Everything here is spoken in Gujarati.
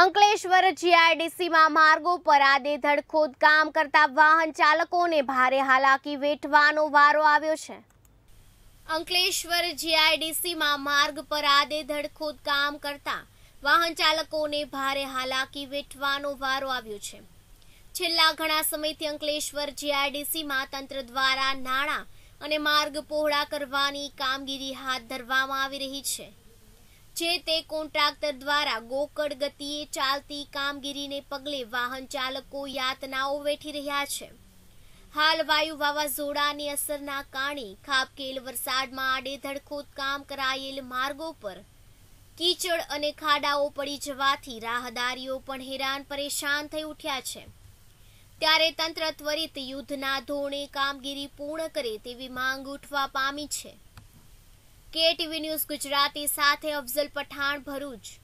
અંકલેશ્વર જીઆઈડીસીમાં માર્ગો પર આડેધડ ખોદકામ કરતા વાહન ચાલકોને ભારે હાલાકી વેઠવાનો વારો આવ્યો છે અંકલેશ્વર જીઆઈડીસીમાં માર્ગ પર આડેધડ ખોદકામ કરતા વાહન ચાલકોને ભારે હાલાકી વેઠવાનો વારો આવ્યો છે છેલ્લા ઘણા સમયથી અંકલેશ્વર જીઆઈડીસીમાં તંત્ર દ્વારા નાણાં અને માર્ગ પહોળા કરવાની કામગીરી હાથ ધરવામાં આવી રહી છે જે તે કોન્ટ્રાક્ટર દ્વારા ગોકળ ગતિએ ચાલતી કામગીરીને પગલે વાહન ચાલકો યાતનાઓ વેઠી રહ્યા છે હાલ વાયુ વાવાઝોડાની અસરના કારણે ખાબકેલ વરસાદમાં આડેધડ ખોદકામ કરાયેલ માર્ગો પર કીચડ અને ખાડાઓ પડી જવાથી રાહદારીઓ પણ હેરાન પરેશાન થઈ ઉઠ્યા છે ત્યારે તંત્ર ત્વરિત યુદ્ધના ધોરણે કામગીરી પૂર્ણ કરે તેવી માંગ ઉઠવા પામી છે કેટીવી ન્યૂઝ ગુજરાતી સાથે અફઝલ પઠાણ ભરૂચ